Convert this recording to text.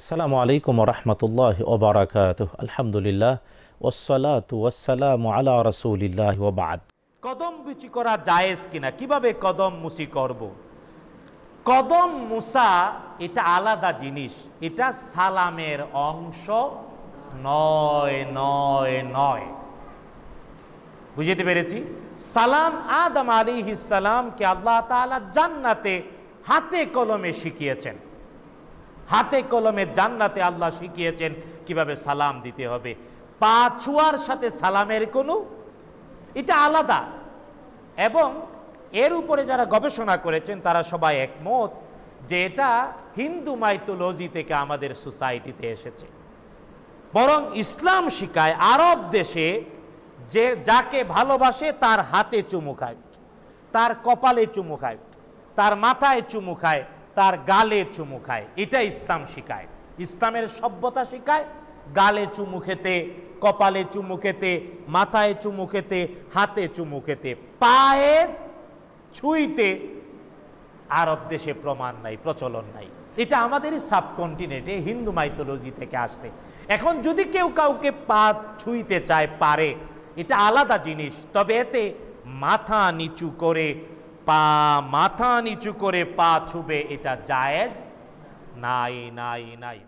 আসসালামু আলাইকুম রহমতুল্লাহ ওবরাকাত আলহামদুলিল্লাহ ওসালাত ওয়াসালাম আলা রসুলিল্লাহ ওবাদ কদম বিচি করা জায়েজ কিনা কিভাবে কদম মুসি করব। কদম মুসা এটা আলাদা জিনিস এটা সালামের অংশ নয় নয় নয় বুঝতে পেরেছি সালাম আদম আলী সালামকে আল্লাহ তালা জান্নাতে হাতে কলমে শিখিয়েছেন হাতে কলমে জান্নাতে আল্লাহ শিখিয়েছেন কিভাবে সালাম দিতে হবে পা ছুয়ার সাথে সালামের কোনো এটা আলাদা এবং এর উপরে যারা গবেষণা করেছেন তারা সবাই একমত যে এটা হিন্দু মাইথোলজি থেকে আমাদের সোসাইটিতে এসেছে বরং ইসলাম শিখায় আরব দেশে যে যাকে ভালোবাসে তার হাতে চুমু খায় তার কপালে চুমু খায় তার মাথায় চুমু খায় তার গালে চুমু খায় এটা ইসলাম শিখায় ইসলামের সভ্যতা শিখায় গালে চুমু খেতে কপালে চুমু খেতে মাথায় চুমু খেতে হাতে চুমু খেতে পায়ে ছুঁইতে আরব দেশে প্রমাণ নাই প্রচলন নাই এটা আমাদেরই সাবকন্টিনেন্টে হিন্দু মাইথোলজি থেকে আসছে এখন যদি কেউ কাউকে পা ছুঁইতে চায় পারে এটা আলাদা জিনিস তবে এতে মাথা নিচু করে পা মাথা নিচু করে পা ছুবে এটা জায়েজ নাই নাই নাই